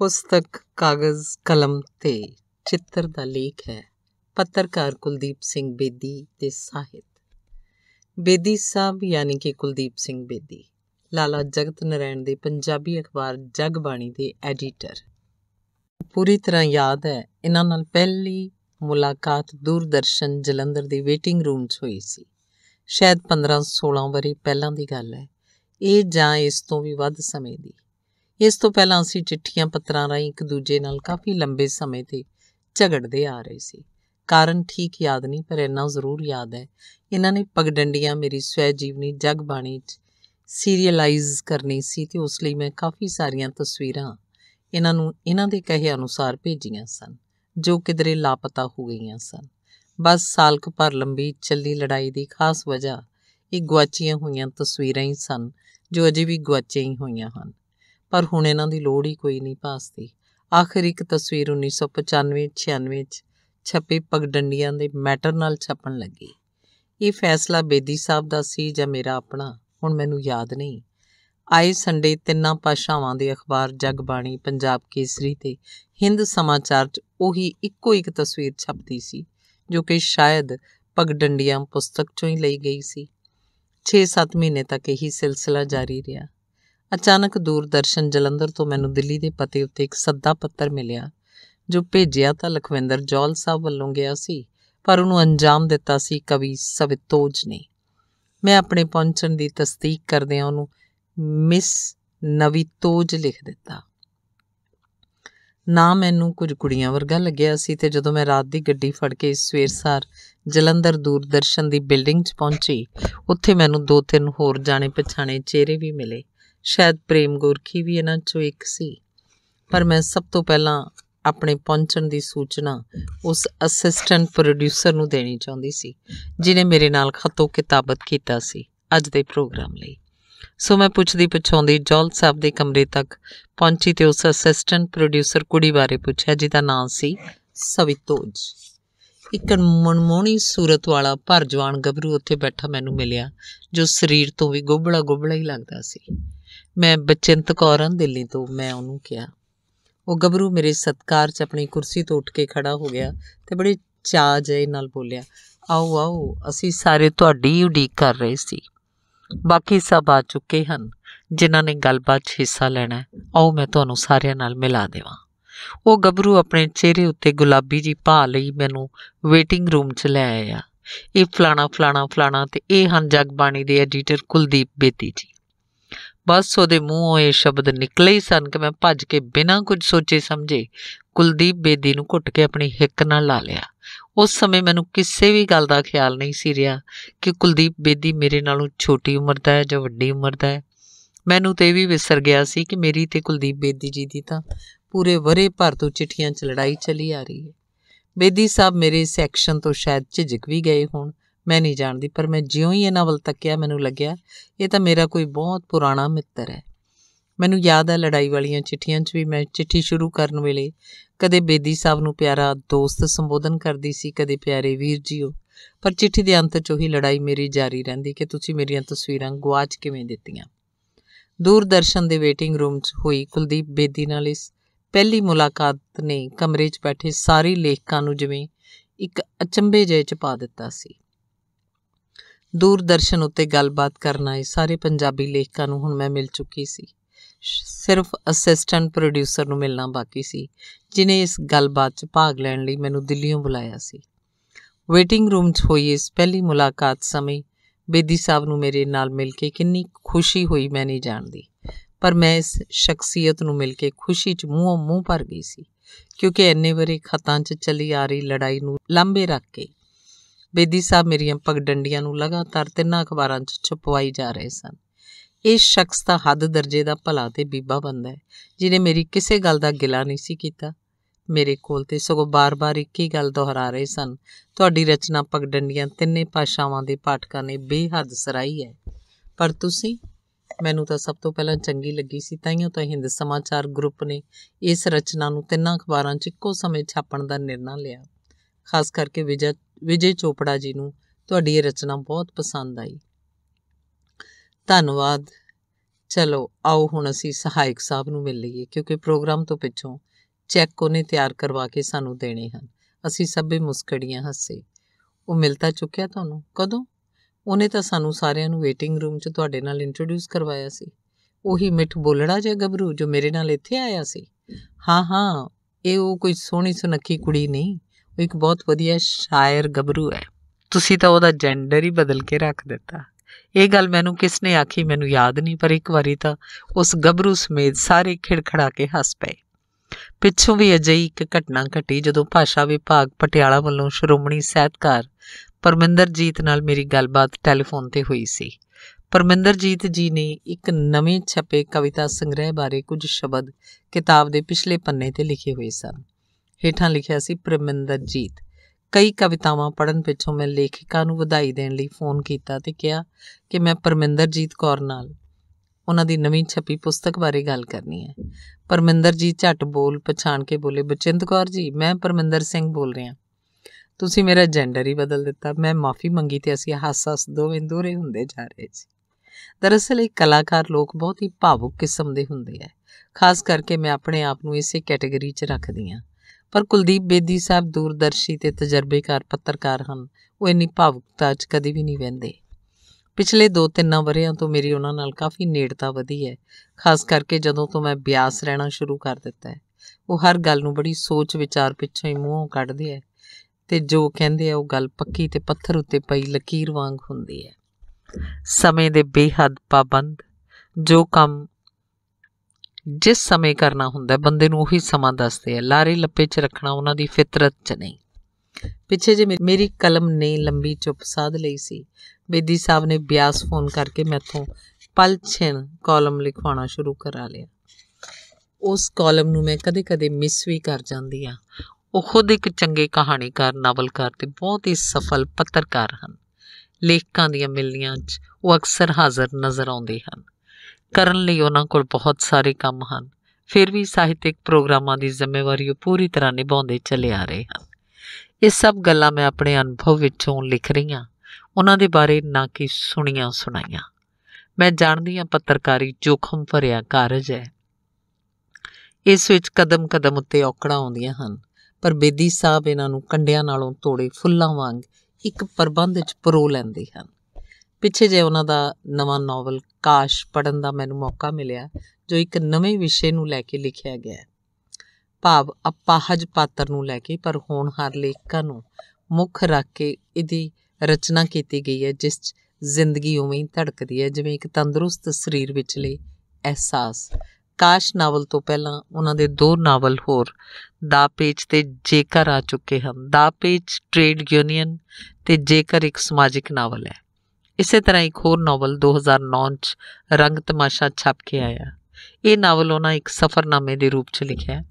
ਪੁਸਤਕ ਕਾਗਜ਼ ਕਲਮ ਤੇ ਚਿੱਤਰ ਦਾ ਲੇਖ ਹੈ ਪੱਤਰਕਾਰ ਕੁਲਦੀਪ ਸਿੰਘ ਬੇਦੀ ਦੇ ਸਾਹਿਤ ਬੇਦੀ ਸਾਹਿਬ ਯਾਨੀ ਕਿ ਕੁਲਦੀਪ ਸਿੰਘ ਬੇਦੀ ਲਾਲਾ ਜਗਤ ਨਰੈਣ ਦੇ ਪੰਜਾਬੀ ਅਖਬਾਰ ਜਗਬਾਣੀ ਦੇ ਐਡੀਟਰ ਪੂਰੀ ਤਰ੍ਹਾਂ ਯਾਦ ਹੈ ਇਹਨਾਂ ਨਾਲ ਪਹਿਲੀ ਮੁਲਾਕਾਤ ਦੂਰਦਰਸ਼ਨ ਜਲੰਧਰ ਦੇ ਵੇਟਿੰਗ ਰੂਮ 'ਚ ਹੋਈ ਸੀ ਸ਼ਾਇਦ 15 16 ਵਰੀ ਪਹਿਲਾਂ ਦੀ ਗੱਲ ਹੈ ਇਹ ਜਾਂ ਇਸ ਤੋਂ ਵੀ ਵੱਧ ਸਮੇਂ ਦੀ ਇਸ ਤੋਂ ਪਹਿਲਾਂ ਅਸੀਂ ਚਿੱਠੀਆਂ ਪੱਤਰਾਂ ਰਾਹੀਂ ਇੱਕ ਦੂਜੇ ਨਾਲ ਕਾਫੀ ਲੰਬੇ ਸਮੇਂ ਤੇ ਝਗੜਦੇ ਆ ਰਹੇ ਸੀ ਕਾਰਨ ਠੀਕ ਯਾਦ ਨਹੀਂ ਪਰ ਇਹਨਾਂ ਜ਼ਰੂਰ ਯਾਦ ਹੈ ਇਹਨਾਂ ਨੇ ਪਗਡੰਡੀਆਂ ਮੇਰੀ ਸਵੈ ਜੀਵਨੀ ਜਗ ਬਾਣੀ 'ਚ ਸੀਰੀਅਲਾਈਜ਼ ਕਰਨੀ ਸੀ ਤੇ ਉਸ ਲਈ ਮੈਂ ਕਾਫੀ ਸਾਰੀਆਂ ਤਸਵੀਰਾਂ ਇਹਨਾਂ ਨੂੰ ਇਹਨਾਂ ਦੇ ਕਹੇ ਅਨੁਸਾਰ ਭੇਜੀਆਂ ਸਨ ਜੋ ਕਿਦਰੇ ਲਾਪਤਾ ਹੋ ਗਈਆਂ ਸਨ ਬਸ ਸਾਲਕ ਪਰ ਲੰਬੀ ਚੱਲੀ ਲੜਾਈ ਦੀ ਖਾਸ ਵਜ੍ਹਾ ਇਹ ਗਵਾਚੀਆਂ ਹੋਈਆਂ ਤਸਵੀਰਾਂ ਹੀ ਸਨ ਜੋ ਅਜੇ ਵੀ ਗਵਾਚੀਆਂ ਹੀ ਹੋਈਆਂ ਹਨ ਪਰ ਹੁਣ ਇਹਨਾਂ ਦੀ ਲੋੜ ਹੀ ਕੋਈ ਨਹੀਂ ਪਾਸਦੀ ਆਖਰ ਇੱਕ ਤਸਵੀਰ 1995-96 ਚ ਛਪੇ ਪਗਡੰਡੀਆਂ ਦੇ ਮੈਟਰ ਨਾਲ ਛਪਣ ਲੱਗੀ ਇਹ ਫੈਸਲਾ ਬੇਦੀ ਸਾਹਿਬ ਦਾ ਸੀ ਜਾਂ ਮੇਰਾ ਆਪਣਾ ਹੁਣ ਮੈਨੂੰ ਯਾਦ ਨਹੀਂ ਆਏ ਸੰਡੇ ਤਿੰਨਾਂ ਪਾਸ਼ਾਵਾਂ ਦੇ ਅਖਬਾਰ ਜਗ ਬਾਣੀ ਪੰਜਾਬ ਕੇਸਰੀ ਤੇ ਹਿੰਦ ਸਮਾਚਾਰ 'ਚ ਉਹੀ ਇੱਕੋ ਇੱਕ ਤਸਵੀਰ ਛਪਦੀ ਸੀ ਜੋ ਕਿ ਸ਼ਾਇਦ ਪਗਡੰਡੀਆਂ ਪੁਸਤਕ 'ਚੋਂ ਹੀ ਲਈ ਗਈ ਸੀ 6-7 ਮਹੀਨੇ ਤੱਕ ਇਹੀ ਸਿਲਸਿਲਾ ਜਾਰੀ ਰਿਹਾ ਅਚਾਨਕ ਦੂਰਦਰਸ਼ਨ ਜਲੰਧਰ ਤੋਂ ਮੈਨੂੰ ਦਿੱਲੀ ਦੇ ਪਤੇ ਉੱਤੇ ਇੱਕ ਸੱਦਾ ਪੱਤਰ ਮਿਲਿਆ ਜੋ ਭੇਜਿਆ ਤਾਂ ਲਖਵਿੰਦਰ ਜੋਲ ਸਾਹਿਬ ਵੱਲੋਂ ਗਿਆ ਸੀ ਪਰ ਉਹਨੂੰ ਅੰਜਾਮ ਦਿੱਤਾ ਸੀ ਕਵੀ ਸਵਿਤੋਜ ਨੇ ਮੈਂ ਆਪਣੇ ਪਹੁੰਚਣ ਦੀ ਤਸਦੀਕ ਕਰਦਿਆਂ ਉਹਨੂੰ ਮਿਸ ਨਵੀਤੋਜ ਲਿਖ ਦਿੱਤਾ ਨਾ ਮੈਨੂੰ ਕੁਝ ਕੁੜੀਆਂ ਵਰਗਾ ਲੱਗਿਆ ਸੀ ਤੇ ਜਦੋਂ ਮੈਂ ਰਾਤ ਦੀ ਗੱਡੀ ਫੜ ਕੇ ਸਵੇਰਸਾਰ ਜਲੰਧਰ ਦੂਰਦਰਸ਼ਨ ਦੀ ਬਿਲਡਿੰਗ 'ਚ ਪਹੁੰਚੀ ਉੱਥੇ ਮੈਨੂੰ ਦੋ ਤਿੰਨ ਹੋਰ ਜਾਣੇ ਪਛਾਣੇ ਚਿਹਰੇ ਵੀ ਮਿਲੇ ਸ਼ਾਇਦ ਪ੍ਰੇਮ ਗੁਰਖੀ ਵੀ ਇਹਨਾਂ ਚੋਂ ਇੱਕ ਸੀ ਪਰ ਮੈਂ ਸਭ ਤੋਂ ਪਹਿਲਾਂ ਆਪਣੇ ਪਹੁੰਚਣ ਦੀ ਸੂਚਨਾ ਉਸ ਅਸਿਸਟੈਂਟ ਪ੍ਰੋਡਿਊਸਰ ਨੂੰ ਦੇਣੀ ਚਾਹੁੰਦੀ ਸੀ ਜਿਨੇ ਮੇਰੇ ਨਾਲ ਖਤੋ ਕਿਤਾਬਤ ਕੀਤਾ ਸੀ ਅੱਜ ਦੇ ਪ੍ਰੋਗਰਾਮ ਲਈ ਸੋ ਮੈਂ ਪੁੱਛਦੀ ਪੁੱਛਾਉਂਦੀ ਜੋਲ ਸਾਹਿਬ ਦੇ ਕਮਰੇ ਤੱਕ ਪਹੁੰਚੀ ਤੇ ਉਸ ਅਸਿਸਟੈਂਟ ਪ੍ਰੋਡਿਊਸਰ ਕੁੜੀ ਬਾਰੇ ਪੁੱਛਿਆ ਜਿਹਦਾ ਨਾਮ ਸੀ ਸਵਿਤੋਜ ਇੱਕ ਮਨਮੋਣੀ ਸੂਰਤ ਵਾਲਾ ਭਰ ਜਵਾਨ ਗੱਭਰੂ ਉੱਥੇ ਬੈਠਾ ਮੈਨੂੰ ਮਿਲਿਆ ਜੋ ਸਰੀਰ ਤੋਂ ਵੀ ਗੋਬੜਾ ਗੋਬੜਾ ਹੀ ਲੱਗਦਾ ਸੀ ਮੈਂ ਬਚਿੰਤ ਕੌਰਨ ਦਿੱਲੀ ਤੋਂ ਮੈਂ ਉਹਨੂੰ ਕਿਹਾ ਉਹ ਗੱਭਰੂ ਮੇਰੇ ਸਤਕਾਰ 'ਚ ਆਪਣੀ ਕੁਰਸੀ ਤੋਂ ਉੱਠ ਕੇ ਖੜਾ ਹੋ ਗਿਆ ਤੇ ਬੜੇ ਚਾਹ ਜੇ ਨਾਲ ਬੋਲਿਆ ਆਓ ਆਓ ਅਸੀਂ ਸਾਰੇ ਤੁਹਾਡੀ ਉਡੀਕ ਕਰ ਰਹੇ ਸੀ ਬਾਕੀ ਸਭ ਆ ਚੁੱਕੇ ਹਨ ਜਿਨ੍ਹਾਂ ਨੇ ਗੱਲਬਾਤ 'ਚ ਹਿੱਸਾ ਲੈਣਾ ਆਓ ਮੈਂ ਤੁਹਾਨੂੰ ਸਾਰਿਆਂ ਨਾਲ ਮਿਲਾ ਦੇਵਾਂ ਉਹ ਗੱਭਰੂ ਆਪਣੇ ਚਿਹਰੇ ਉੱਤੇ ਗੁਲਾਬੀ ਜੀ ਭਾ ਲਈ ਮੈਨੂੰ ਵੇਟਿੰਗ ਰੂਮ 'ਚ ਲੈ ਆਇਆ ਇਹ ਫਲਾਣਾ ਫਲਾਣਾ ਫਲਾਣਾ ਤੇ ਇਹ ਹਨ ਜਗਬਾਣੀ ਦੇ ਐਡੀਟਰ ਕੁਲਦੀਪ ਬੇਤੀ ਜੀ ਬਸ ਉਹਦੇ ਮੂੰਹੋਂ ਇਹ ਸ਼ਬਦ ਨਿਕਲੇ ਹੀ ਸਨ ਕਿ ਮੈਂ ਭੱਜ ਕੇ ਬਿਨਾਂ ਕੁਝ ਸੋਚੇ ਸਮਝੇ ਕੁਲਦੀਪ ਬੇਦੀ ਨੂੰ ਘੁੱਟ ਕੇ ਆਪਣੀ ਹਿੱਕ ਨਾਲ ਲਾ ਲਿਆ ਉਸ ਸਮੇਂ ਮੈਨੂੰ ਕਿਸੇ ਵੀ ਗੱਲ ਦਾ ਖਿਆਲ ਨਹੀਂ ਸੀ ਰਿਹਾ ਕਿ ਕੁਲਦੀਪ ਬੇਦੀ ਮੇਰੇ ਨਾਲੋਂ ਛੋਟੀ ਉਮਰ ਦਾ ਹੈ ਜਾਂ ਵੱਡੀ ਉਮਰ ਦਾ ਹੈ ਮੈਨੂੰ ਤੇ ਵੀ ਵਿਸਰ ਗਿਆ ਸੀ ਕਿ ਮੇਰੀ ਤੇ ਕੁਲਦੀਪ ਬੇਦੀ ਜੀ ਦੀ ਤਾਂ ਪੂਰੇ ਵਰੇ ਭਰ ਤੋਂ ਚਿੱਠੀਆਂ 'ਚ ਲੜਾਈ ਚੱਲੀ ਆ ਰਹੀ ਹੈ ਬੇਦੀ ਸਾਹਿਬ ਮੇਰੇ ਸੈਕਸ਼ਨ ਤੋਂ ਸ਼ਾਇਦ ਝਿਜਕ ਵੀ ਗਏ ਹੋਣ ਮੈਂ ਨਹੀਂ ਜਾਣਦੀ ਪਰ ਮੈਂ ਜਿਉਂ ਹੀ ਇਹਨਾਂ ਵੱਲ ਤੱਕਿਆ ਮੈਨੂੰ ਲੱਗਿਆ ਇਹ ਤਾਂ ਮੇਰਾ ਕੋਈ ਬਹੁਤ ਪੁਰਾਣਾ ਮਿੱਤਰ ਹੈ ਮੈਨੂੰ ਯਾਦ ਹੈ ਲੜਾਈ ਵਾਲੀਆਂ ਚਿੱਠੀਆਂ 'ਚ ਵੀ ਮੈਂ ਚਿੱਠੀ ਸ਼ੁਰੂ ਕਰਨ ਵੇਲੇ ਕਦੇ ਬੇਦੀ ਸਾਹਿਬ ਨੂੰ ਪਿਆਰਾ ਦੋਸਤ ਸੰਬੋਧਨ ਕਰਦੀ ਸੀ ਕਦੇ ਪਿਆਰੇ ਵੀਰ ਜੀਓ ਪਰ ਚਿੱਠੀ ਦੇ ਅੰਤ 'ਚ ਉਹੀ ਲੜਾਈ ਮੇਰੀ ਜਾਰੀ ਰਹਿੰਦੀ ਕਿ ਤੁਸੀਂ ਮੇਰੀਆਂ ਤਸਵੀਰਾਂ ਗਵਾਚ ਕਿਵੇਂ ਦਿੱਤੀਆਂ ਦੂਰਦਰਸ਼ਨ ਦੇ ਵੇਟਿੰਗ ਰੂਮ 'ਚ ਹੋਈ ਕੁਲਦੀਪ ਬੇਦੀ ਨਾਲ ਇਸ ਪਹਿਲੀ ਮੁਲਾਕਾਤ ਨੇ ਕਮਰੇ 'ਚ ਬੈਠੇ ਸਾਰੇ ਲੇਖਕਾਂ ਨੂੰ ਜਿਵੇਂ ਇੱਕ ਅਚੰਬੇ ਜਿਹੇ 'ਚ ਪਾ ਦਿੱਤਾ ਸੀ ਦੂਰਦਰਸ਼ਨ ਉੱਤੇ ਗੱਲਬਾਤ ਕਰਨ ਆਏ ਸਾਰੇ ਪੰਜਾਬੀ ਲੇਖਕਾਂ ਨੂੰ ਹੁਣ ਮੈਂ ਮਿਲ ਚੁੱਕੀ ਸੀ ਸਿਰਫ ਅਸਿਸਟੈਂਟ ਪ੍ਰੋਡਿਊਸਰ ਨੂੰ ਮਿਲਣਾ ਬਾਕੀ ਸੀ ਜਿਨੇ ਇਸ ਗੱਲਬਾਤ 'ਚ ਭਾਗ ਲੈਣ ਲਈ ਮੈਨੂੰ ਦਿੱਲੀੋਂ ਬੁਲਾਇਆ ਸੀ ਵੇਟਿੰਗ ਰੂਮ 'ਚ ਹੋਈ ਇਸ ਪਹਿਲੀ ਮੁਲਾਕਾਤ ਸਮੇਂ ਬੇਦੀ ਸਾਹਿਬ ਨੂੰ ਮੇਰੇ ਨਾਲ ਮਿਲ ਕੇ ਕਿੰਨੀ ਖੁਸ਼ੀ ਹੋਈ ਮੈਂ ਨਹੀਂ ਜਾਣਦੀ ਪਰ ਮੈਂ ਇਸ ਸ਼ਖਸੀਅਤ ਨੂੰ ਮਿਲ ਕੇ ਖੁਸ਼ੀ 'ਚ ਮੂੰਹੋਂ ਮੂੰਹ ਭਰ ਗਈ ਸੀ ਕਿਉਂਕਿ ਇੰਨੇ ਵਰੇ ਖਤਾਂ 'ਚ ਚੱਲੀ ਆ ਰਹੀ ਲੜਾਈ ਨੂੰ ਲੰਬੇ ਰੱਖ ਕੇ ਬੇਦੀ ਸਾਹਿਬ ਮੇਰੀਆਂ ਪਗਡੰਡੀਆਂ ਨੂੰ ਲਗਾਤਾਰ ਤਿੰਨਾਂ ਅਖਬਾਰਾਂ 'ਚ ਛਪਵਾਈ ਜਾ ਰਹੇ ਸਨ ਇਸ ਸ਼ਖਸ ਦਾ ਹੱਦ ਦਰਜੇ ਦਾ ਭਲਾ ਤੇ ਬੀਬਾ ਬੰਦਾ ਹੈ ਜਿਨੇ ਮੇਰੀ ਕਿਸੇ ਗੱਲ ਦਾ ਗਿਲਾ ਨਹੀਂ ਸੀ ਕੀਤਾ ਮੇਰੇ ਕੋਲ ਤੇ ਸਗੋਂ ਬਾਰ-ਬਾਰ ਇੱਕ ਹੀ ਗੱਲ ਦੁਹਰਾ ਰਹੇ ਸਨ ਤੁਹਾਡੀ ਰਚਨਾ ਪਗਡੰਡੀਆਂ ਤਿੰਨੇ ਭਾਸ਼ਾਵਾਂ ਦੇ ਪਾਠਕਾਂ ਨੇ ਬੇਹੱਦ ਸਰਾਈ ਹੈ ਪਰ ਤੁਸੀਂ ਮੈਨੂੰ ਤਾਂ ਸਭ ਤੋਂ ਪਹਿਲਾਂ ਚੰਗੀ ਲੱਗੀ ਸੀ ਤਾਈਓ ਤਾਂ ਹਿੰਦ ਸਮਾਚਾਰ ਗਰੁੱਪ ਨੇ ਇਸ ਰਚਨਾ ਨੂੰ ਤਿੰਨਾਂ ਅਖਬਾਰਾਂ 'ਚ ਇੱਕੋ ਸਮੇਂ ਛਾਪਣ ਦਾ ਨਿਰਣਾ ਲਿਆ ਖਾਸ ਕਰਕੇ ਵਿਜੇ ਵਿਜੇ ਚੋਪੜਾ ਜੀ ਨੂੰ ਤੁਹਾਡੀ ਇਹ ਰਚਨਾ ਬਹੁਤ ਪਸੰਦ ਆਈ ਧੰਨਵਾਦ ਚਲੋ ਆਓ ਹੁਣ ਅਸੀਂ ਸਹਾਇਕ ਸਾਹਿਬ ਨੂੰ ਮਿਲ ਲਈਏ ਕਿਉਂਕਿ ਪ੍ਰੋਗਰਾਮ ਤੋਂ ਪਿੱਛੋਂ ਚੈੱਕ ਉਹਨੇ ਤਿਆਰ ਕਰਵਾ ਕੇ ਸਾਨੂੰ ਦੇਣੇ ਹਨ ਅਸੀਂ ਸਭੇ ਮੁਸਕੜੀਆਂ ਹੱਸੇ ਉਹ ਮਿਲਤਾ ਚੁੱਕਿਆ ਤੁਹਾਨੂੰ ਕਦੋਂ ਉਹਨੇ ਤਾਂ ਸਾਨੂੰ ਸਾਰਿਆਂ ਨੂੰ ਵੇਟਿੰਗ ਰੂਮ 'ਚ ਤੁਹਾਡੇ ਨਾਲ ਇੰਟਰੋਡਿਊਸ ਕਰਵਾਇਆ ਸੀ ਉਹੀ ਮਿੱਠ ਬੋਲੜਾ ਜਿਹਾ ਗੱਭਰੂ ਜੋ ਮੇਰੇ ਨਾਲ ਇੱਥੇ ਆਇਆ ਸੀ ਹਾਂ ਹਾਂ ਇਹ ਉਹ ਕੋਈ ਸੋਹਣੀ ਸੁਨੱਖੀ ਕੁੜੀ ਨਹੀਂ ਇੱਕ ਬਹੁਤ ਵਧੀਆ ਸ਼ਾਇਰ ਗੱਭਰੂ ਹੈ ਤੁਸੀਂ ਤਾਂ ਉਹਦਾ ਜੈਂਡਰ ਹੀ ਬਦਲ ਕੇ ਰੱਖ ਦਿੱਤਾ ਇਹ ਗੱਲ ਮੈਨੂੰ ਕਿਸ ਨੇ ਆਖੀ ਮੈਨੂੰ ਯਾਦ ਨਹੀਂ ਪਰ ਇੱਕ ਵਾਰੀ ਤਾਂ ਉਸ ਗੱਭਰੂ ਸਮੇਤ ਸਾਰੇ ਖਿੜਖੜਾ ਕੇ ਹੱਸ ਪਏ ਪਿੱਛੋਂ ਵੀ ਅਜਿਹੀ ਇੱਕ ਘਟਨਾ ਘਟੀ ਜਦੋਂ ਭਾਸ਼ਾ ਵਿਭਾਗ ਪਟਿਆਲਾ ਵੱਲੋਂ ਸ਼੍ਰੋਮਣੀ ਸਹਿਤਕਾਰ ਪਰਮਿੰਦਰਜੀਤ ਨਾਲ ਮੇਰੀ ਗੱਲਬਾਤ ਟੈਲੀਫੋਨ ਤੇ ਹੋਈ ਸੀ ਪਰਮਿੰਦਰਜੀਤ ਜੀ ਨੇ ਇੱਕ ਨਵੇਂ ਛਪੇ ਕਵਿਤਾ ਸੰਗ੍ਰਹਿ ਬਾਰੇ ਕੁਝ ਸ਼ਬਦ ਕਿਤਾਬ ਦੇ ਪਿਛਲੇ ਪੰਨੇ ਤੇ ਲਿਖੇ ਹੋਏ ਸਨ ਹੇਠਾਂ ਲਿਖਿਆ ਸੀ ਪ੍ਰਮਿੰਦਰਜੀਤ ਕਈ ਕਵਿਤਾਵਾਂ ਪੜਨ ਪਿੱਛੋਂ ਮੈਂ ਲੇਖਿਕਾ ਨੂੰ ਵਧਾਈ ਦੇਣ ਲਈ ਫੋਨ ਕੀਤਾ ਤੇ ਕਿਹਾ ਕਿ ਮੈਂ ਪਰਮਿੰਦਰਜੀਤ ਕੌਰ ਨਾਲ ਉਹਨਾਂ ਦੀ ਨਵੀਂ ਛਪੀ ਪੁਸਤਕ ਬਾਰੇ ਗੱਲ ਕਰਨੀ ਹੈ ਪਰਮਿੰਦਰਜੀਤ ਝੱਟ ਬੋਲ ਪਛਾਣ ਕੇ ਬੋਲੇ ਬਚਿੰਦ ਕੌਰ ਜੀ ਮੈਂ ਪਰਮਿੰਦਰ ਸਿੰਘ ਬੋਲ ਰਿਹਾ ਤੁਸੀਂ ਮੇਰਾ ਜੈਂਡਰ ਹੀ ਬਦਲ ਦਿੱਤਾ ਮੈਂ ਮਾਫੀ ਮੰਗੀ ਤੇ ਅਸੀਂ ਹੱਸ-ਹੱਸ ਦੋਵੇਂ ਦੂਰੇ ਹੁੰਦੇ ਜਾ ਰਹੇ ਸੀ ਦਰਅਸਲ ਇਹ ਕਲਾਕਾਰ ਲੋਕ ਬਹੁਤ ਹੀ ਭਾਵੁਕ ਕਿਸਮ ਦੇ ਹੁੰਦੇ ਆ ਖਾਸ ਕਰਕੇ ਮੈਂ ਆਪਣੇ ਆਪ ਨੂੰ ਇਸੇ ਕੈਟਾਗਰੀ 'ਚ ਰੱਖਦੀ ਆ ਪਰ ਕੁਲਦੀਪ ਬੇਦੀ ਸਾਹਿਬ ਦੂਰਦਰਸ਼ੀ ਤੇ ਤਜਰਬੇਕਾਰ ਪੱਤਰਕਾਰ ਹਨ ਉਹ ਇੰਨੀ ਭਾਵੁਕਤਾ 'ਚ ਕਦੀ ਵੀ ਨਹੀਂ ਵੰਦੇ ਪਿਛਲੇ 2-3 ਵਰਿਆਂ ਤੋਂ ਮੇਰੀ ਉਹਨਾਂ ਨਾਲ ਕਾਫੀ ਨੇੜਤਾ ਵਧੀ ਹੈ ਖਾਸ ਕਰਕੇ ਜਦੋਂ ਤੋਂ ਮੈਂ ਬਿਆਸ ਰਹਿਣਾ ਸ਼ੁਰੂ ਕਰ ਦਿੱਤਾ ਹੈ ਉਹ ਹਰ ਗੱਲ ਨੂੰ ਬੜੀ ਸੋਚ ਵਿਚਾਰ ਪਿੱਛੋਂ ਹੀ ਮੂੰਹੋਂ ਕੱਢਦੇ ਹੈ ਤੇ ਜੋ ਕਹਿੰਦੇ ਆ ਉਹ ਗੱਲ ਪੱਕੀ ਤੇ ਪੱਥਰ ਉੱਤੇ ਪਈ ਲਕੀਰ ਵਾਂਗ ਹੁੰਦੀ ਹੈ ਸਮੇਂ ਦੇ ਬੇਹੱਦ ਪਾਬੰਦ ਜੋ ਕੰਮ ਜਿਸ ਸਮੇਂ ਕਰਨਾ ਹੁੰਦਾ ਬੰਦੇ ਨੂੰ ਉਹੀ ਸਮਾਂ ਦੱਸਦੇ ਆ ਲਾਰੇ ਲੱਪੇ 'ਚ ਰੱਖਣਾ ਉਹਨਾਂ ਦੀ ਫਿਤਰਤ 'ਚ ਨਹੀਂ ਪਿੱਛੇ ਜੇ ਮੇਰੀ ਕਲਮ ਨੇ ਲੰਬੀ ਚੁੱਪ ਸਾਧ ਲਈ ਸੀ ਬੇਦੀ ਸਾਹਿਬ ਨੇ ਬਿਆਸ ਫੋਨ ਕਰਕੇ ਮੈਥੋਂ ਪਲਛਣ ਕਾਲਮ ਲਿਖਵਾਉਣਾ ਸ਼ੁਰੂ ਕਰਾ ਲਿਆ ਉਸ ਕਾਲਮ ਨੂੰ ਮੈਂ ਕਦੇ-ਕਦੇ ਮਿਸ ਵੀ ਕਰ ਜਾਂਦੀ ਆ ਉਹ ਖੁਦ ਇੱਕ ਚੰਗੇ ਕਹਾਣੀਕਾਰ ਨਾਵਲਕਾਰ ਤੇ ਬਹੁਤ ਹੀ ਸਫਲ ਪੱਤਰਕਾਰ ਹਨ ਲੇਖਕਾਂ ਦੀਆਂ ਮਿਲਨੀਆਂ 'ਚ ਉਹ ਅਕਸਰ ਹਾਜ਼ਰ ਨਜ਼ਰ ਆਉਂਦੇ ਹਨ ਕਰਨ ਲਈ ਉਹਨਾਂ ਕੋਲ ਬਹੁਤ ਸਾਰੇ ਕੰਮ ਹਨ ਫਿਰ ਵੀ ਸਾਹਿਤਿਕ ਪ੍ਰੋਗਰਾਮਾਂ ਦੀ ਜ਼ਿੰਮੇਵਾਰੀ ਉਹ ਪੂਰੀ ਤਰ੍ਹਾਂ ਨਿਭਾਉਂਦੇ ਚਲੇ ਆ ਰਹੇ ਹਨ ਇਹ ਸਭ ਗੱਲਾਂ ਮੈਂ ਆਪਣੇ ਅਨੁਭਵ ਵਿੱਚੋਂ ਲਿਖ ਰਹੀ ਹਾਂ ਉਹਨਾਂ ਦੇ ਬਾਰੇ ਨਾ ਕਿ ਸੁਣੀਆਂ ਸੁਣਾਈਆਂ ਮੈਂ ਜਾਣਦੀ ਹਾਂ ਪੱਤਰਕਾਰੀ ਜੋਖਮ ਭਰਿਆ ਕਾਰਜ ਹੈ ਇਸ ਵਿੱਚ ਕਦਮ-ਕਦਮ ਉੱਤੇ ਔਕੜਾਂ ਆਉਂਦੀਆਂ ਹਨ ਪਰ ਬੇਦੀ ਸਾਹਿਬ ਇਹਨਾਂ ਨੂੰ ਕੰਡਿਆਂ ਨਾਲੋਂ ਤੋੜੇ ਫੁੱਲਾਂ ਵਾਂਗ ਇੱਕ ਪ੍ਰਬੰਧ ਵਿੱਚ ਪਰੋ ਲੈਂਦੇ ਹਨ ਪਿੱਛੇ ਜੇ ਉਹਨਾਂ ਦਾ ਨਵਾਂ ਨੋਵਲ ਕਾਸ਼ ਪੜਨ ਦਾ ਮੈਨੂੰ ਮੌਕਾ ਮਿਲਿਆ ਜੋ ਇੱਕ ਨਵੇਂ ਵਿਸ਼ੇ ਨੂੰ ਲੈ ਕੇ ਲਿਖਿਆ ਗਿਆ ਹੈ ਭਾਵ ਅਪਾਹਜ ਪਾਤਰ ਨੂੰ ਲੈ ਕੇ ਪਰ ਹਰ ਲੇਖਕਾਂ ਨੂੰ ਮੁੱਖ ਰੱਖ ਕੇ ਇਹਦੀ ਰਚਨਾ ਕੀਤੀ ਗਈ ਹੈ ਜਿਸ ਜ਼ਿੰਦਗੀ ਉਵੇਂ ਹੀ ਧੜਕਦੀ ਹੈ ਜਿਵੇਂ ਇੱਕ ਤੰਦਰੁਸਤ ਸਰੀਰ ਵਿੱਚਲੇ ਅਹਿਸਾਸ ਕਾਸ਼ ਨਾਵਲ ਤੋਂ ਪਹਿਲਾਂ ਉਹਨਾਂ ਦੇ ਦੋ ਨਾਵਲ ਹੋਰ ਦਾ ਪੇਜ ਤੇ ਜੇਕਰ ਆ ਚੁੱਕੇ ਹਨ ਦਾ ਪੇਜ ਟ੍ਰੇਡ ਯੂਨੀਅਨ ਤੇ ਜੇਕਰ ਇੱਕ ਸਮਾਜਿਕ ਨਾਵਲ ਹੈ ਇਸੇ ਤਰ੍ਹਾਂ ਇੱਕ ਹੋਰ ਨੋਵਲ 2009 ਚ ਰੰਗ ਤਮਾਸ਼ਾ ਛਪ ਕੇ ਆਇਆ ਇਹ ਨਾਵਲ ਉਹਨਾਂ ਇੱਕ ਸਫ਼ਰਨਾਮੇ ਦੇ ਰੂਪ ਚ ਲਿਖਿਆ ਹੈ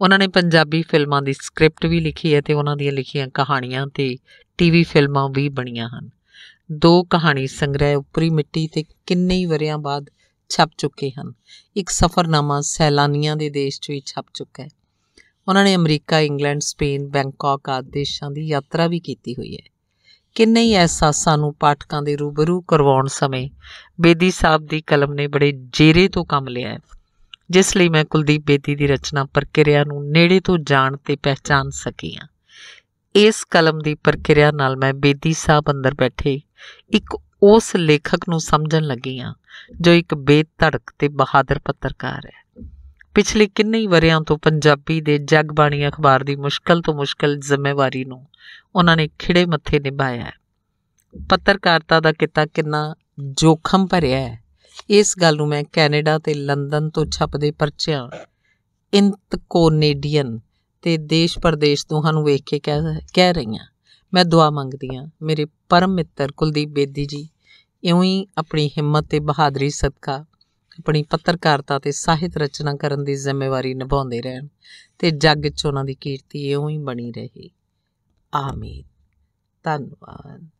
ਉਹਨਾਂ ਨੇ ਪੰਜਾਬੀ ਫਿਲਮਾਂ ਦੀ ਸਕ੍ਰਿਪਟ ਵੀ ਲਿਖੀ ਹੈ ਤੇ ਉਹਨਾਂ ਦੀਆਂ ਲਿਖੀਆਂ ਕਹਾਣੀਆਂ ਤੇ ਟੀਵੀ ਫਿਲਮਾਂ ਵੀ ਬਣੀਆਂ ਹਨ ਦੋ ਕਹਾਣੀ ਸੰਗ੍ਰਹਿ ਉਪਰੀ ਮਿੱਟੀ ਤੇ ਕਿੰਨੇ ਹੀ ਵਰਿਆਂ ਬਾਅਦ ਛਪ ਚੁੱਕੇ ਹਨ ਇੱਕ ਸਫ਼ਰਨਾਮਾ ਸੈਲਾਨੀਆਂ ਦੇ ਦੇਸ਼ 'ਚ ਵੀ ਛਪ ਚੁੱਕਾ ਹੈ ਉਹਨਾਂ ਨੇ ਅਮਰੀਕਾ ਇੰਗਲੈਂਡ ਸਪੇਨ ਬੈਂਕਾਕ ਆਦਿ ਦੇਸ਼ਾਂ ਦੀ ਯਾਤਰਾ ਵੀ ਕੀਤੀ ਹੋਈ ਹੈ ਕਿੰਨੇ ਹੀ ਅਹਿਸਾਸਾਂ ਨੂੰ ਪਾਠਕਾਂ ਦੇ ਰੂਬਰੂ ਕਰਵਾਉਣ ਸਮੇਂ ਬੇਦੀ ਸਾਹਿਬ ਦੀ ਕਲਮ ਨੇ ਬੜੇ ਜੇਰੇ ਤੋਂ ਕੰਮ ਲਿਆ ਹੈ ਜਿਸ ਲਈ ਮੈਂ ਕੁਲਦੀਪ ਬੇਦੀ ਦੀ ਰਚਨਾ ਪ੍ਰਕਿਰਿਆ ਨੂੰ ਨੇੜੇ ਤੋਂ ਜਾਣ ਤੇ ਪਛਾਣ ਸਕੀ ਹਾਂ ਇਸ ਕਲਮ ਦੀ ਪ੍ਰਕਿਰਿਆ ਨਾਲ ਮੈਂ ਬੇਦੀ ਸਾਹਿਬ ਅੰਦਰ ਬੈਠੇ ਇੱਕ ਉਸ ਲੇਖਕ ਨੂੰ ਸਮਝਣ ਲੱਗੀ ਹਾਂ ਜੋ ਇੱਕ ਬੇਧੜਕ ਤੇ ਬਹਾਦਰ ਪੱਤਰਕਾਰ ਹੈ ਪਿਛਲੇ ਕਿੰਨੇ ਵਰਿਆਂ ਤੋਂ ਪੰਜਾਬੀ ਦੇ ਜਗ ਬਾਣੀ ਅਖਬਾਰ ਦੀ ਮੁਸ਼ਕਲ ਤੋਂ ਮੁਸ਼ਕਲ ਜ਼ਿੰਮੇਵਾਰੀ ਨੂੰ ਉਹਨਾਂ ਨੇ ਖਿੜੇ ਮੱਥੇ ਨਿਭਾਇਆ ਹੈ ਪੱਤਰਕਾਰਤਾ ਦਾ ਕਿੱਤਾ ਕਿੰਨਾ ਜੋਖਮ ਭਰਿਆ ਹੈ ਇਸ ਗੱਲ ਨੂੰ ਮੈਂ ਕੈਨੇਡਾ ਤੇ ਲੰਡਨ ਤੋਂ ਛਪਦੇ ਪਰਚਿਆਂ ਇੰਤ ਕੋਨੇਡੀਅਨ ਤੇ ਦੇਸ਼ ਪਰਦੇਸ਼ ਤੋਂ ਹਨ ਵੇਖ ਕੇ ਕਹਿ ਰਹੀ ਹਾਂ ਮੈਂ ਦੁਆ ਮੰਗਦੀ ਹਾਂ ਮੇਰੇ ਪਰਮ ਮਿੱਤਰ ਕੁਲਦੀਪ ਬੇਦੀ ਜੀ ਇਉਂ ਹੀ ਆਪਣੀ ਹਿੰਮਤ ਤੇ ਬਹਾਦਰੀ ਸਦਕਾ ਆਪਣੀ ਪੱਤਰਕਾਰਤਾ ਤੇ ਸਾਹਿਤ ਰਚਨਾ ਕਰਨ ਦੀ ਜ਼ਿੰਮੇਵਾਰੀ ਨਿਭਾਉਂਦੇ ਰਹਿਣ ਤੇ ਜੱਗ 'ਚ ਉਹਨਾਂ ਦੀ ਕੀਰਤੀ ਇਉਂ ਹੀ ਬਣੀ ਰਹੇ ਆਮੀਨ ਧੰਨਵਾਦ